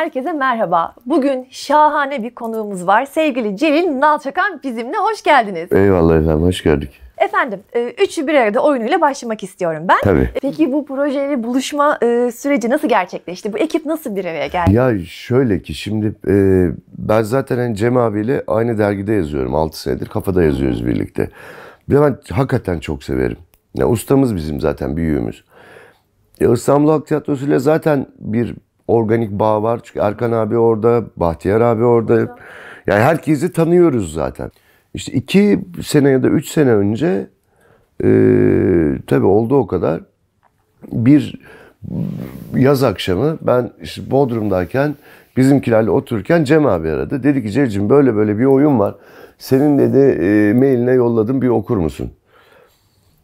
Herkese merhaba. Bugün şahane bir konuğumuz var. Sevgili Celil Nalçakan bizimle hoş geldiniz. Eyvallah efendim, hoş geldik. Efendim, e, üçü bir arada oyunuyla başlamak istiyorum ben. Tabii. E, peki bu projeyle buluşma e, süreci nasıl gerçekleşti? Bu ekip nasıl bir araya geldi? Ya şöyle ki şimdi ben zaten hani Cem abiyle aynı dergide yazıyorum. 6 senedir kafada yazıyoruz birlikte. ben hakikaten çok severim. Ya, ustamız bizim zaten büyüğümüz. Ya, İstanbul Halk Tiyatrosu ile zaten bir organik bağ var. Çünkü Erkan abi orada, Bahtiyar abi orada. Yani herkesi tanıyoruz zaten. İşte iki sene ya da üç sene önce e, tabii oldu o kadar. Bir yaz akşamı ben işte Bodrum'dayken bizimkilerle otururken Cem abi aradı. Dedi ki Cem'ciğim böyle böyle bir oyun var. Senin dedi e, mailine yolladım bir okur musun?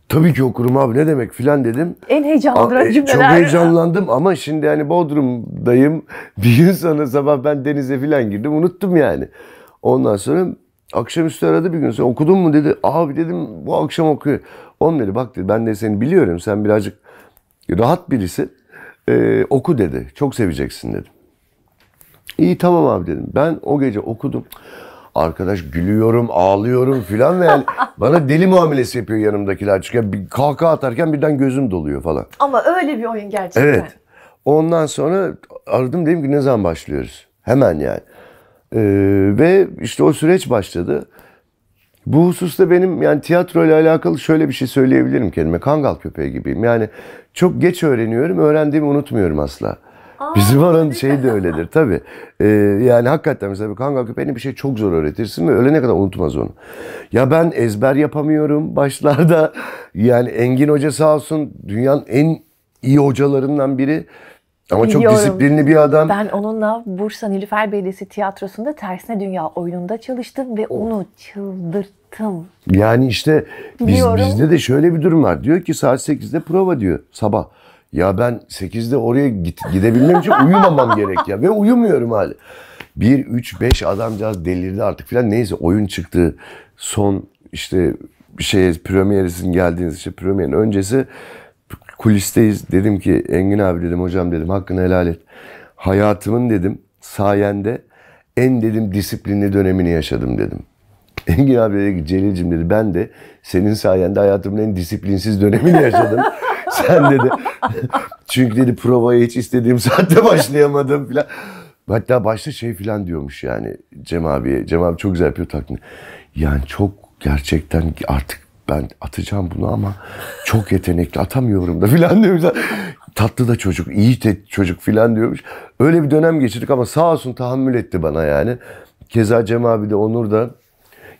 Tabii ki okurum abi ne demek filan dedim. En heyecanlandıran e, cümleler. Çok heyecanlandım ama şimdi hani Bodrum'dayım. Bir gün sonra sabah ben denize filan girdim unuttum yani. Ondan sonra akşamüstü aradı bir gün sen okudun mu dedi. Abi dedim bu akşam okuyor. Oğlum dedi bak dedi ben de seni biliyorum sen birazcık rahat birisi. Ee, oku dedi çok seveceksin dedim. İyi tamam abi dedim. Ben o gece okudum arkadaş gülüyorum, ağlıyorum filan ve bana deli muamelesi yapıyor yanımdakiler. Çünkü bir kahkaha atarken birden gözüm doluyor falan. Ama öyle bir oyun gerçekten. Evet. Ondan sonra aradım dedim ki ne zaman başlıyoruz? Hemen yani. Ee, ve işte o süreç başladı. Bu hususta benim yani tiyatro ile alakalı şöyle bir şey söyleyebilirim kendime. Kangal köpeği gibiyim. Yani çok geç öğreniyorum, öğrendiğimi unutmuyorum asla. Bizim oranın şeyi de öyledir tabi Ee, yani hakikaten mesela kanka kangal bir şey çok zor öğretirsin ve ölene kadar unutmaz onu. Ya ben ezber yapamıyorum başlarda. Yani Engin Hoca sağ olsun dünyanın en iyi hocalarından biri. Ama Biliyorum. çok disiplinli bir adam. Ben onunla Bursa Nilüfer Belediyesi Tiyatrosu'nda Tersine Dünya oyununda çalıştım ve oh. onu çıldırttım. Yani işte biz, bizde de şöyle bir durum var. Diyor ki saat 8'de prova diyor sabah. Ya ben 8'de oraya git, gidebilmem için uyumamam gerek ya. Ve uyumuyorum hali. 1, 3, 5 adamcağız delirdi artık filan. Neyse oyun çıktı. Son işte bir şey premierisin geldiğiniz işte premierin öncesi kulisteyiz. Dedim ki Engin abi dedim hocam dedim hakkını helal et. Hayatımın dedim sayende en dedim disiplinli dönemini yaşadım dedim. Engin abi dedi ki Celil'cim dedi ben de senin sayende hayatımın en disiplinsiz dönemini yaşadım. sen dedi. Çünkü dedi provaya hiç istediğim saatte başlayamadım filan. Hatta başta şey filan diyormuş yani Cem abiye. Cem abi çok güzel yapıyor taklidi. Yani çok gerçekten artık ben atacağım bunu ama çok yetenekli atamıyorum da filan diyormuş. Tatlı da çocuk, iyi de çocuk filan diyormuş. Öyle bir dönem geçirdik ama sağ olsun tahammül etti bana yani. Keza Cem abi de Onur da.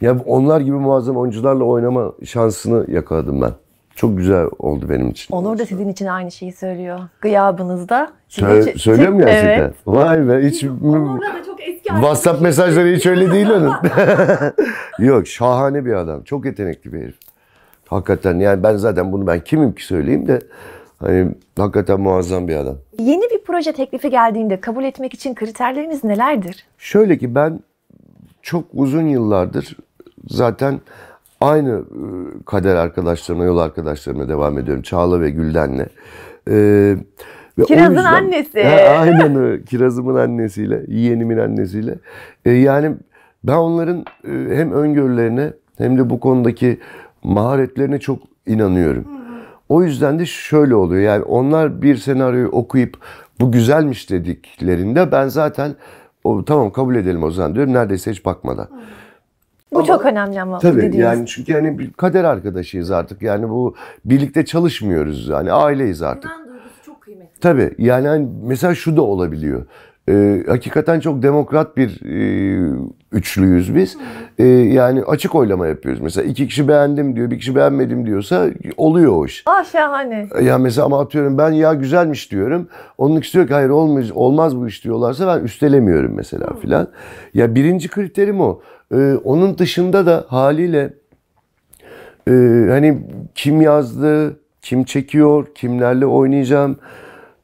Ya onlar gibi muazzam oyuncularla oynama şansını yakaladım ben çok güzel oldu benim için. Onur da sizin için aynı şeyi söylüyor. Gıyabınızda. Söyle, şey- söylüyor mu gerçekten? Evet. Vay be. Hiç, Onur'la da çok eski WhatsApp mesajları hiç öyle değil onun. Yok şahane bir adam. Çok yetenekli bir herif. Hakikaten yani ben zaten bunu ben kimim ki söyleyeyim de hani hakikaten muazzam bir adam. Yeni bir proje teklifi geldiğinde kabul etmek için kriterleriniz nelerdir? Şöyle ki ben çok uzun yıllardır zaten Aynı ıı, kader arkadaşlarıma, yol arkadaşlarıma devam ediyorum. Çağla ve Gülden'le. Ee, Kiraz'ın annesi. Ha, aynen öyle. Kiraz'ımın annesiyle, yeğenimin annesiyle. Ee, yani ben onların ıı, hem öngörülerine hem de bu konudaki maharetlerine çok inanıyorum. O yüzden de şöyle oluyor. Yani onlar bir senaryoyu okuyup bu güzelmiş dediklerinde ben zaten o, tamam kabul edelim o zaman diyorum. Neredeyse hiç bakmadan. Bu ama, çok önemli ama. Tabii dediğiniz. yani çünkü yani bir kader arkadaşıyız artık. Yani bu birlikte çalışmıyoruz yani aileyiz artık. Güven çok kıymetli. Tabii yani hani mesela şu da olabiliyor. Ee, hakikaten çok demokrat bir e, üçlüyüz biz. Ee, yani açık oylama yapıyoruz. Mesela iki kişi beğendim diyor, bir kişi beğenmedim diyorsa oluyor o iş. Ah şahane. Ee, ya mesela ama atıyorum ben ya güzelmiş diyorum. Onun ikisi diyor ki hayır olmaz, olmaz bu iş diyorlarsa ben üstelemiyorum mesela filan. Ya birinci kriterim o. Ee, onun dışında da haliyle e, hani kim yazdı, kim çekiyor, kimlerle oynayacağım,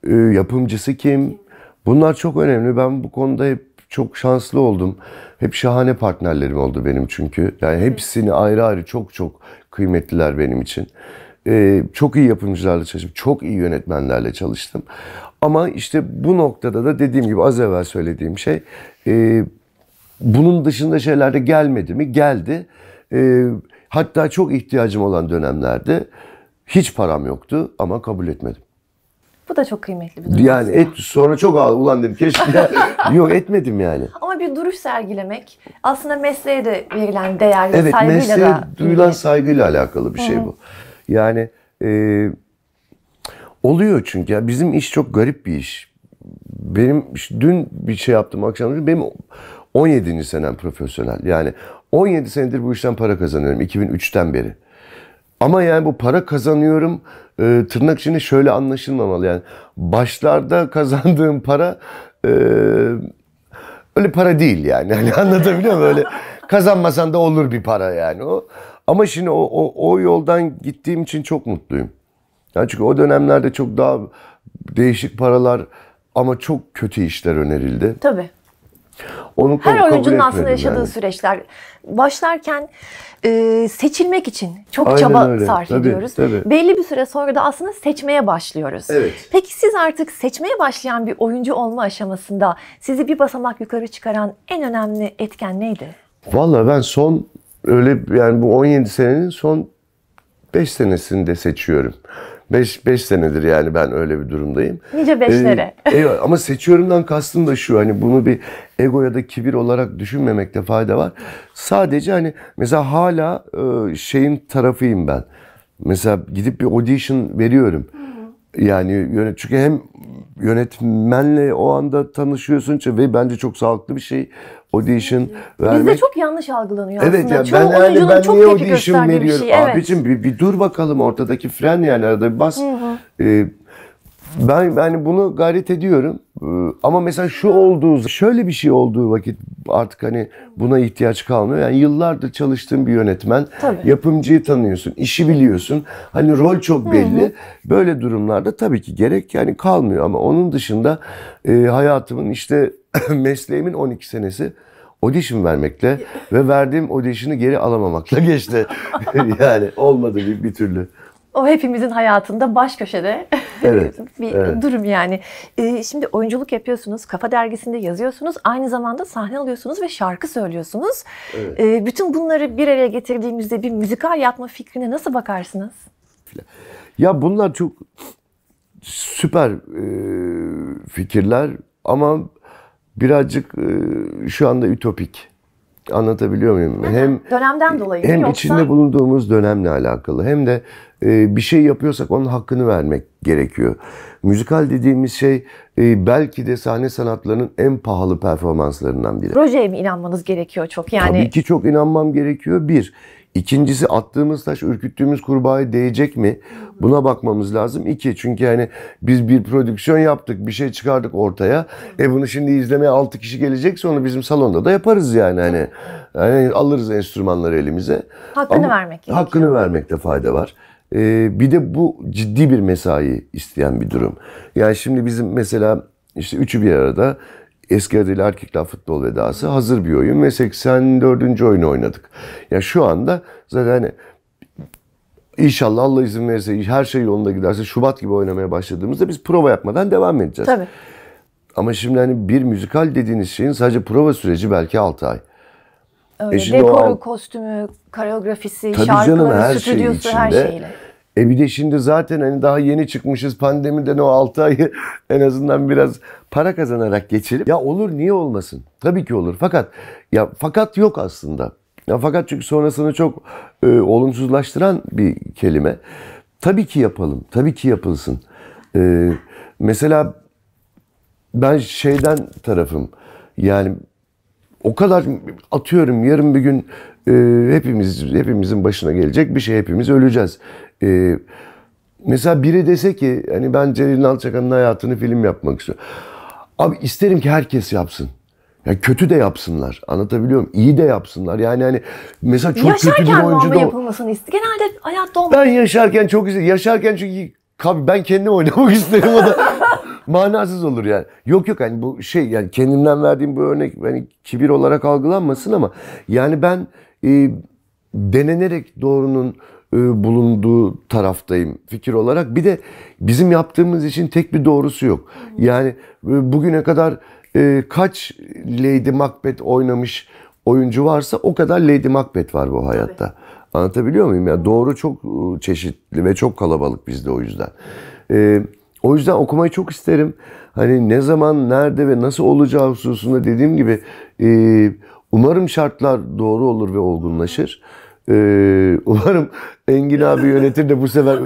e, yapımcısı kim? Bunlar çok önemli. Ben bu konuda hep çok şanslı oldum. Hep şahane partnerlerim oldu benim çünkü. Yani hepsini ayrı ayrı çok çok kıymetliler benim için. Ee, çok iyi yapımcılarla çalıştım. Çok iyi yönetmenlerle çalıştım. Ama işte bu noktada da dediğim gibi az evvel söylediğim şey... E, bunun dışında şeyler de gelmedi mi? Geldi. E, hatta çok ihtiyacım olan dönemlerde hiç param yoktu ama kabul etmedim. Bu da çok kıymetli bir durum. Yani et, sonra çok ağladım. Ulan dedim keşke. Yok etmedim yani. Ama bir duruş sergilemek aslında mesleğe de verilen değer ve evet, saygıyla mesleğe da... duyulan saygıyla alakalı bir şey bu. Yani e, oluyor çünkü. bizim iş çok garip bir iş. Benim dün bir şey yaptım akşam. Benim 17. senem profesyonel. Yani 17 senedir bu işten para kazanıyorum 2003'ten beri. Ama yani bu para kazanıyorum e, tırnak içinde şöyle anlaşılmamalı. Yani başlarda kazandığım para e, öyle para değil yani. yani anlatabiliyor muyum? Öyle kazanmasan da olur bir para yani o. Ama şimdi o, o, o yoldan gittiğim için çok mutluyum. Yani çünkü o dönemlerde çok daha değişik paralar ama çok kötü işler önerildi. Tabii. Onu Her oyuncunun aslında yaşadığı yani. süreçler başlarken e, seçilmek için çok Aynen çaba öyle. sarf tabii, ediyoruz. Tabii. Belli bir süre sonra da aslında seçmeye başlıyoruz. Evet. Peki siz artık seçmeye başlayan bir oyuncu olma aşamasında sizi bir basamak yukarı çıkaran en önemli etken neydi? Vallahi ben son öyle yani bu 17 senenin son 5 senesinde seçiyorum. 5 5 senedir yani ben öyle bir durumdayım. Nice beşlere. Ee, e, ama seçiyorumdan kastım da şu hani bunu bir ego ya da kibir olarak düşünmemekte fayda var. Sadece hani mesela hala e, şeyin tarafıyım ben. Mesela gidip bir audition veriyorum. Hı yani çünkü hem yönetmenle o anda tanışıyorsun ve bence çok sağlıklı bir şey audition vermek. Bizde çok yanlış algılanıyor evet, aslında. Evet yani ben, yani ben çok niye audition veriyorum? Şey, evet. bir, bir dur bakalım ortadaki fren yani arada bir bas. Hı hı. Ee, ben yani bunu gayret ediyorum. Ee, ama mesela şu olduğu, şöyle bir şey olduğu vakit artık hani buna ihtiyaç kalmıyor. Yani yıllardır çalıştığım bir yönetmen. Tabii. Yapımcıyı tanıyorsun, işi biliyorsun. Hani rol çok belli. Hı hı. Böyle durumlarda tabii ki gerek yani kalmıyor. Ama onun dışında e, hayatımın işte mesleğimin 12 senesi audition vermekle ve verdiğim audition'ı geri alamamakla geçti. yani olmadı bir, bir türlü. O hepimizin hayatında baş köşede evet, bir evet. durum yani. Ee, şimdi oyunculuk yapıyorsunuz, Kafa Dergisi'nde yazıyorsunuz, aynı zamanda sahne alıyorsunuz ve şarkı söylüyorsunuz. Evet. Ee, bütün bunları bir araya getirdiğimizde bir müzikal yapma fikrine nasıl bakarsınız? Ya bunlar çok süper e, fikirler ama birazcık e, şu anda ütopik. Anlatabiliyor muyum? Hı-hı. Hem dönemden dolayı hem yoksa... içinde bulunduğumuz dönemle alakalı hem de e, bir şey yapıyorsak onun hakkını vermek gerekiyor. Müzikal dediğimiz şey e, belki de sahne sanatlarının en pahalı performanslarından biri. Projeye mi inanmanız gerekiyor çok yani? Tabii ki çok inanmam gerekiyor bir. İkincisi attığımız taş ürküttüğümüz kurbağaya değecek mi? Buna bakmamız lazım. İki çünkü yani biz bir prodüksiyon yaptık bir şey çıkardık ortaya. E bunu şimdi izlemeye 6 kişi gelecekse onu bizim salonda da yaparız yani. Hani, yani alırız enstrümanları elimize. Hakkını Ama, vermek gerekiyor. Hakkını vermekte fayda var. Ee, bir de bu ciddi bir mesai isteyen bir durum. Yani şimdi bizim mesela işte üçü bir arada eski adıyla erkekler futbol vedası hazır bir oyun ve 84. oyunu oynadık. Ya şu anda zaten hani İnşallah Allah izin verirse her şey yolunda giderse Şubat gibi oynamaya başladığımızda biz prova yapmadan devam edeceğiz. Tabii. Ama şimdi hani bir müzikal dediğiniz şeyin sadece prova süreci belki 6 ay. Öyle, e dekoru, o, kostümü, koreografisi, şarkıları, canım, her şey her şeyle. E bir de şimdi zaten hani daha yeni çıkmışız pandemiden o 6 ayı en azından biraz para kazanarak geçelim. Ya olur niye olmasın? Tabii ki olur. Fakat ya fakat yok aslında. Ya fakat çünkü sonrasını çok e, olumsuzlaştıran bir kelime. Tabii ki yapalım. Tabii ki yapılsın. E, mesela ben şeyden tarafım. Yani o kadar atıyorum yarın bir gün e, hepimiz hepimizin başına gelecek bir şey. Hepimiz öleceğiz. E, mesela biri dese ki hani ben Celil Nalçakan'ın hayatını film yapmak istiyorum. Abi isterim ki herkes yapsın. Yani kötü de yapsınlar. Anlatabiliyor muyum? İyi de yapsınlar. Yani hani mesela çok yaşarken kötü bir oyuncu da... yapılmasını istiyor. Genelde hayatta olmuyor. Ben yaşarken çok istedim. Yaşarken çünkü ben kendim oynamak isterim o da manasız olur yani. Yok yok hani bu şey yani kendimden verdiğim bu örnek hani kibir olarak algılanmasın ama yani ben e, denenerek doğrunun e, bulunduğu taraftayım fikir olarak. Bir de bizim yaptığımız için tek bir doğrusu yok. Yani e, bugüne kadar e, kaç Lady Macbeth oynamış oyuncu varsa o kadar Lady Macbeth var bu hayatta. Tabii. Anlatabiliyor muyum? Ya doğru çok çeşitli ve çok kalabalık bizde o yüzden. Evet. O yüzden okumayı çok isterim. Hani ne zaman, nerede ve nasıl olacağı hususunda dediğim gibi e, umarım şartlar doğru olur ve olgunlaşır. E, umarım Engin abi yönetir de bu sefer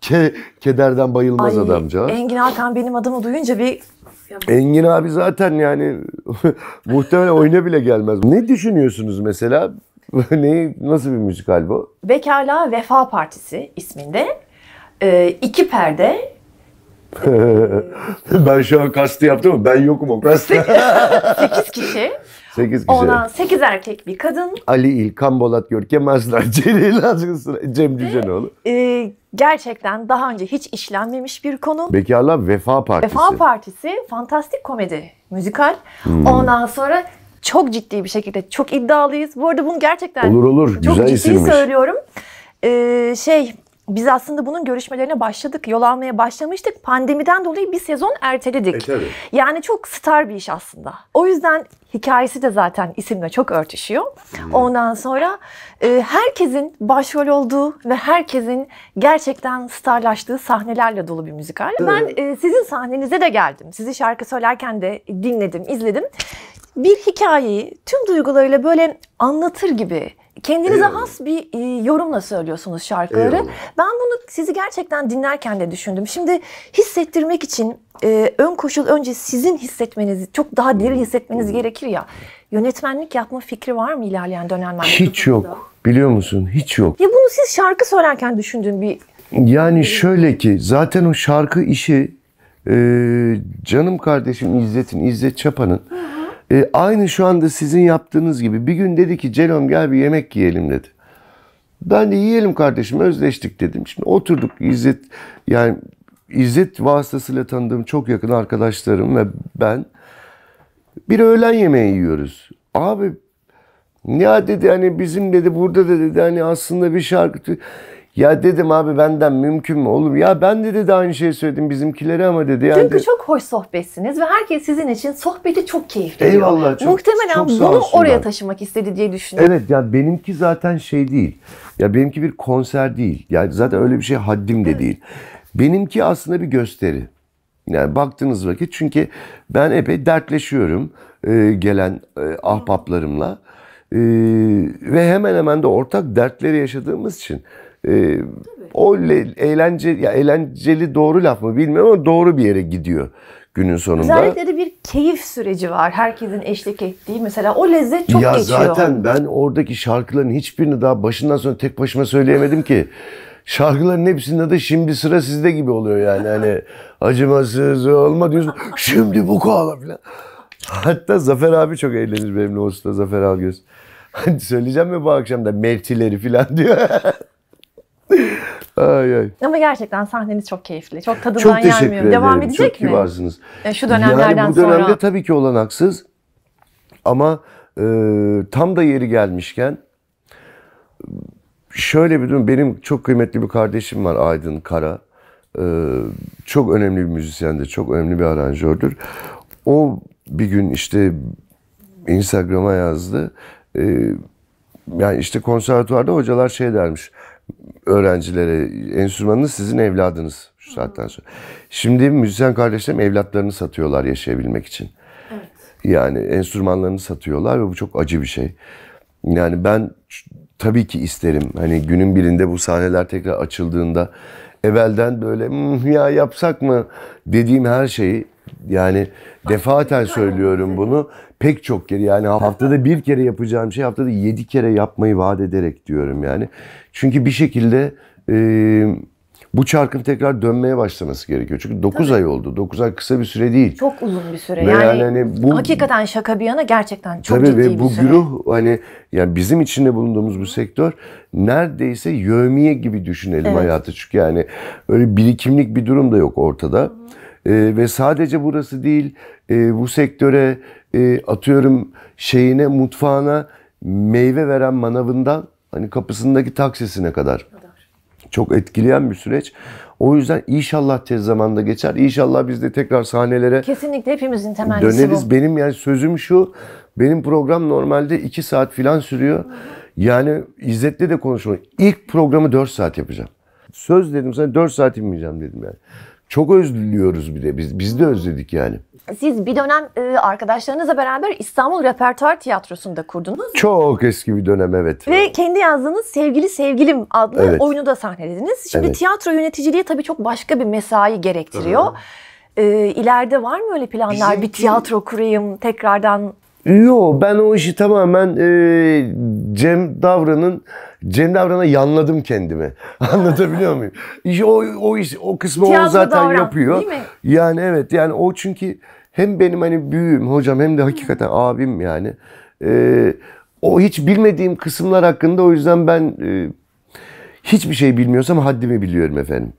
ke, kederden bayılmaz Ay, adamcağız. Engin Hakan benim adımı duyunca bir Engin abi zaten yani muhtemelen oyuna bile gelmez. Ne düşünüyorsunuz mesela? ne, nasıl bir müzikal bu? Bekarlığa Vefa Partisi isminde. Ee, iki perde ben şu an kastı yaptım ama ben yokum o kastı. 8 kişi. 8 kişi. Ona 8 erkek bir kadın. Ali İlkan Bolat Görkem Aslan Celil Azgın Cem Cücenoğlu. E, gerçekten daha önce hiç işlenmemiş bir konu. Bekarlar Vefa Partisi. Vefa Partisi fantastik komedi müzikal. Hmm. Ondan sonra çok ciddi bir şekilde çok iddialıyız. Bu arada bunu gerçekten olur olur çok güzel ciddi isimmiş. söylüyorum. Ee, şey biz aslında bunun görüşmelerine başladık, yol almaya başlamıştık. Pandemiden dolayı bir sezon erteledik. E, tabii. Yani çok star bir iş aslında. O yüzden hikayesi de zaten isimle çok örtüşüyor. Hmm. Ondan sonra e, herkesin başrol olduğu ve herkesin gerçekten starlaştığı sahnelerle dolu bir müzikal. Evet. Ben e, sizin sahnenize de geldim. Sizi şarkı söylerken de dinledim, izledim. Bir hikayeyi tüm duygularıyla böyle anlatır gibi kendinize Eyvallah. has bir e, yorumla söylüyorsunuz şarkıları. Eyvallah. Ben bunu sizi gerçekten dinlerken de düşündüm. Şimdi hissettirmek için e, ön koşul önce sizin hissetmeniz, çok daha derin hmm. hissetmeniz gerekir ya. Yönetmenlik yapma fikri var mı ilerleyen dönemlerde? Hiç yok. Biliyor musun? Hiç yok. Ya bunu siz şarkı söylerken düşündüğün bir... Yani şöyle ki zaten o şarkı işi e, canım kardeşim İzzet'in, İzzet Çapa'nın... E, aynı şu anda sizin yaptığınız gibi bir gün dedi ki Celon gel bir yemek yiyelim dedi. Ben de yiyelim kardeşim özleştik dedim. Şimdi oturduk İzzet yani İzzet vasıtasıyla tanıdığım çok yakın arkadaşlarım ve ben bir öğlen yemeği yiyoruz. Abi ya dedi hani bizim dedi burada da dedi hani aslında bir şarkı ya dedim abi benden mümkün mü oğlum? Ya ben de dedi aynı şeyi söyledim bizimkilere ama dedi. Yani Çünkü dedi, çok hoş sohbetsiniz ve herkes sizin için sohbeti çok keyifli. Eyvallah. Çok, Muhtemelen çok sağ bunu oraya taşımak istedi diye düşünüyorum. Evet yani benimki zaten şey değil. Ya benimki bir konser değil. Yani zaten öyle bir şey haddim de evet. değil. Benimki aslında bir gösteri. Yani baktığınız vakit çünkü ben epey dertleşiyorum e, gelen e, ahbaplarımla. E, ve hemen hemen de ortak dertleri yaşadığımız için ee, o le, eğlence ya eğlenceli doğru laf mı bilmiyorum ama doğru bir yere gidiyor günün sonunda. Özellikle de bir keyif süreci var. Herkesin eşlik ettiği mesela o lezzet çok ya geçiyor. Ya zaten ben oradaki şarkıların hiçbirini daha başından sonra tek başıma söyleyemedim ki. Şarkıların hepsinde de şimdi sıra sizde gibi oluyor yani. Hani acımasız olma diyorsun. Şimdi bu koala falan. Hatta Zafer abi çok eğlenir benimle usta Zafer Algöz. Hani söyleyeceğim mi bu akşam da mertileri falan diyor. ay ay. Ama gerçekten sahneniz çok keyifli. Çok tadından çok teşekkür yenmiyor. Ederim. Devam edecek çok mi? Çok kibarsınız. Yani e, şu dönemlerden yani bu dönemde sonra... tabii ki olanaksız. Ama e, tam da yeri gelmişken şöyle bir durum. Benim çok kıymetli bir kardeşim var Aydın Kara. E, çok önemli bir müzisyendir. Çok önemli bir aranjördür. O bir gün işte Instagram'a yazdı. E, yani işte konservatuvarda hocalar şey dermiş öğrencilere enstrümanınız sizin evladınız şu saatten sonra. Şimdi müzisyen kardeşlerim evlatlarını satıyorlar yaşayabilmek için. Evet. Yani enstrümanlarını satıyorlar ve bu çok acı bir şey. Yani ben tabii ki isterim hani günün birinde bu sahneler tekrar açıldığında evvelden böyle hmm, ya yapsak mı dediğim her şeyi yani defaten söylüyorum bunu pek çok kere yani haftada bir kere yapacağım şey haftada yedi kere yapmayı vaat ederek diyorum yani. Çünkü bir şekilde e, bu çarkın tekrar dönmeye başlaması gerekiyor. Çünkü 9 ay oldu. 9 ay kısa bir süre değil. Çok uzun bir süre. Ve yani, hani bu hakikaten şaka bir yana gerçekten çok tabii ciddi ve bu bir süre. güruh hani yani bizim içinde bulunduğumuz bu sektör neredeyse yövmiye gibi düşünelim evet. hayatı. Çünkü yani öyle birikimlik bir durum da yok ortada. Ee, ve sadece burası değil, e, bu sektöre e, atıyorum şeyine mutfağına meyve veren manavından hani kapısındaki taksisine kadar. Çok etkileyen bir süreç. O yüzden inşallah tez zamanda geçer. İnşallah biz de tekrar sahnelere Kesinlikle hepimizin temennisi döneriz. bu. Benim yani sözüm şu. Benim program normalde 2 saat falan sürüyor. Yani İzzet'le de konuşmam. İlk programı 4 saat yapacağım. Söz dedim sana 4 saat inmeyeceğim dedim yani. Çok özlüyoruz bir de. Biz, biz de özledik yani. Siz bir dönem e, arkadaşlarınızla beraber İstanbul Repertuar Tiyatrosu'nda kurdunuz. Çok eski bir dönem evet. Ve kendi yazdığınız Sevgili Sevgilim adlı evet. oyunu da sahnelediniz. Şimdi evet. tiyatro yöneticiliği tabii çok başka bir mesai gerektiriyor. Hı-hı. E, ileride var mı öyle planlar? Bizimki... Bir tiyatro kurayım, tekrardan Yo ben o işi tamamen e, Cem Davran'ın Cem Davran'a yanladım kendimi. Anlatabiliyor muyum? İşte o o iş o kısmı Tiyatro o zaten davran, yapıyor. Değil mi? Yani evet yani o çünkü hem benim hani büyüğüm hocam hem de hakikaten abim yani. E, o hiç bilmediğim kısımlar hakkında o yüzden ben e, hiçbir şey bilmiyorsam haddimi biliyorum efendim.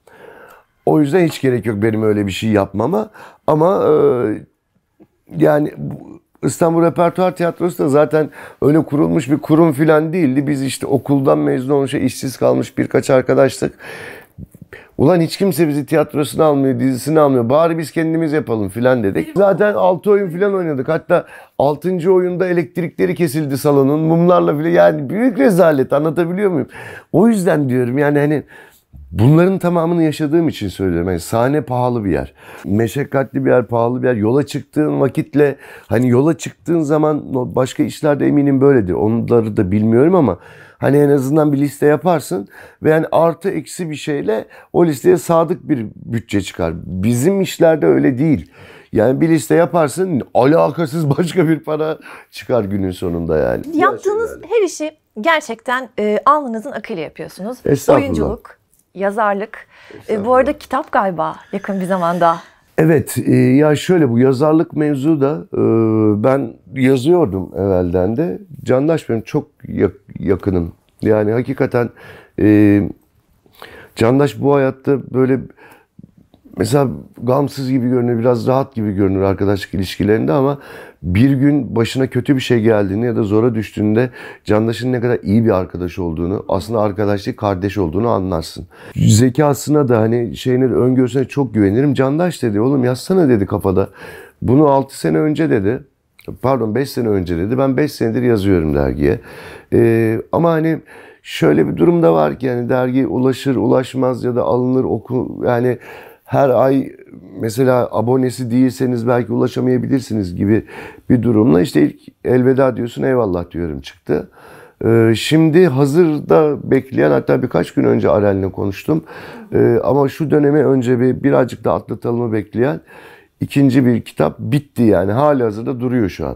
O yüzden hiç gerek yok benim öyle bir şey yapmama ama e, yani bu, İstanbul Repertuar Tiyatrosu da zaten öyle kurulmuş bir kurum filan değildi. Biz işte okuldan mezun olmuş, işsiz kalmış birkaç arkadaştık. Ulan hiç kimse bizi tiyatrosuna almıyor, dizisini almıyor. Bari biz kendimiz yapalım filan dedik. Zaten 6 oyun filan oynadık. Hatta 6. oyunda elektrikleri kesildi salonun. Mumlarla bile yani büyük rezalet anlatabiliyor muyum? O yüzden diyorum yani hani Bunların tamamını yaşadığım için söylüyorum. Yani sahne pahalı bir yer. Meşakkatli bir yer, pahalı bir yer. Yola çıktığın vakitle hani yola çıktığın zaman başka işlerde eminim böyledir. Onları da bilmiyorum ama hani en azından bir liste yaparsın ve yani artı eksi bir şeyle o listeye sadık bir bütçe çıkar. Bizim işlerde öyle değil. Yani bir liste yaparsın alakasız başka bir para çıkar günün sonunda yani. Yaptığınız her işi gerçekten e, alnınızın akıyla yapıyorsunuz. Oyunculuk, yazarlık. E, bu arada kitap galiba yakın bir zamanda. Evet, e, ya şöyle bu yazarlık mevzu da e, ben yazıyordum evvelden de. Candaş benim çok yakınım. Yani hakikaten e, Candaş bu hayatta böyle mesela gamsız gibi görünür, biraz rahat gibi görünür arkadaşlık ilişkilerinde ama bir gün başına kötü bir şey geldiğinde ya da zora düştüğünde candaşın ne kadar iyi bir arkadaş olduğunu, aslında arkadaşlık kardeş olduğunu anlarsın. Zekasına da hani şeyine öngörüsüne çok güvenirim. Candaş dedi oğlum yazsana dedi kafada. Bunu 6 sene önce dedi. Pardon 5 sene önce dedi. Ben 5 senedir yazıyorum dergiye. Ee, ama hani şöyle bir durum da var ki yani dergi ulaşır ulaşmaz ya da alınır oku yani her ay mesela abonesi değilseniz belki ulaşamayabilirsiniz gibi bir durumla işte ilk elveda diyorsun eyvallah diyorum çıktı. Ee, şimdi hazırda bekleyen hatta birkaç gün önce Arel'le konuştum. Ee, ama şu döneme önce bir birazcık da atlatalımı bekleyen ikinci bir kitap bitti yani. Hali hazırda duruyor şu an.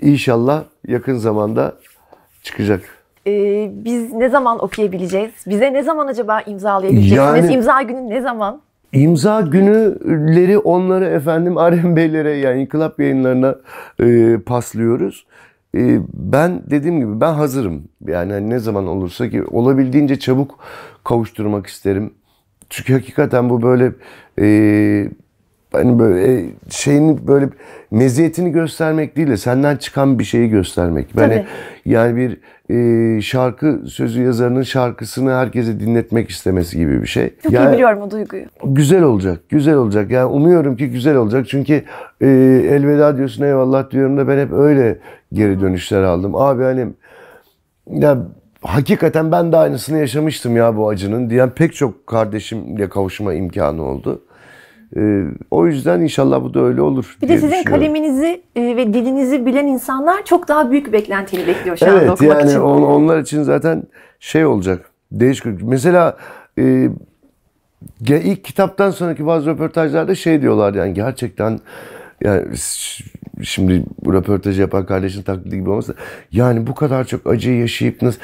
İnşallah yakın zamanda çıkacak. Ee, biz ne zaman okuyabileceğiz? Bize ne zaman acaba imzalayabileceğiz? Yani, İmza günü ne zaman? İmza günüleri onları efendim RMB'lere yani inkılap yayınlarına e, paslıyoruz. E, ben dediğim gibi ben hazırım. Yani ne zaman olursa ki olabildiğince çabuk kavuşturmak isterim. Çünkü hakikaten bu böyle e, hani böyle e, şeyin böyle meziyetini göstermek değil de senden çıkan bir şeyi göstermek. yani, e, yani bir e, şarkı sözü yazarının şarkısını herkese dinletmek istemesi gibi bir şey. Çok yani, iyi biliyorum o duyguyu. Güzel olacak, güzel olacak. Yani umuyorum ki güzel olacak. Çünkü e, elveda diyorsun eyvallah diyorum da ben hep öyle geri dönüşler aldım. Abi hani ya hakikaten ben de aynısını yaşamıştım ya bu acının diyen pek çok kardeşimle kavuşma imkanı oldu. Ee, o yüzden inşallah bu da öyle olur. Bir de sizin kaleminizi e, ve dilinizi bilen insanlar çok daha büyük beklentiyle bekliyor şu evet, anda yani için. onlar için zaten şey olacak. Değişik. Mesela e, ilk kitaptan sonraki bazı röportajlarda şey diyorlar yani gerçekten yani şimdi bu röportajı yapan kardeşin taklidi gibi olmasa yani bu kadar çok acı yaşayıp nasıl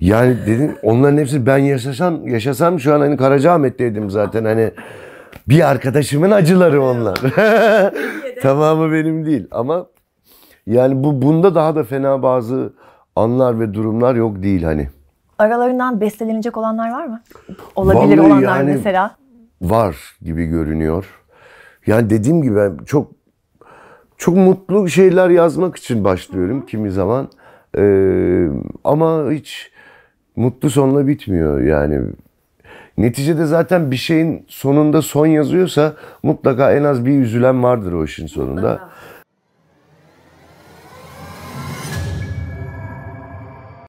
yani dedim onların hepsi ben yaşasam yaşasam şu an hani Karacaahmet'teydim zaten hani bir arkadaşımın acıları onlar. Tamamı benim değil ama yani bu bunda daha da fena bazı anlar ve durumlar yok değil hani. Aralarından bestelenecek olanlar var mı? Olabilir Vallahi olanlar yani mesela. Var gibi görünüyor. Yani dediğim gibi çok çok mutlu şeyler yazmak için başlıyorum Hı-hı. kimi zaman. Ee, ama hiç mutlu sonla bitmiyor yani. Neticede zaten bir şeyin sonunda son yazıyorsa mutlaka en az bir üzülen vardır o işin sonunda. Mutlaka.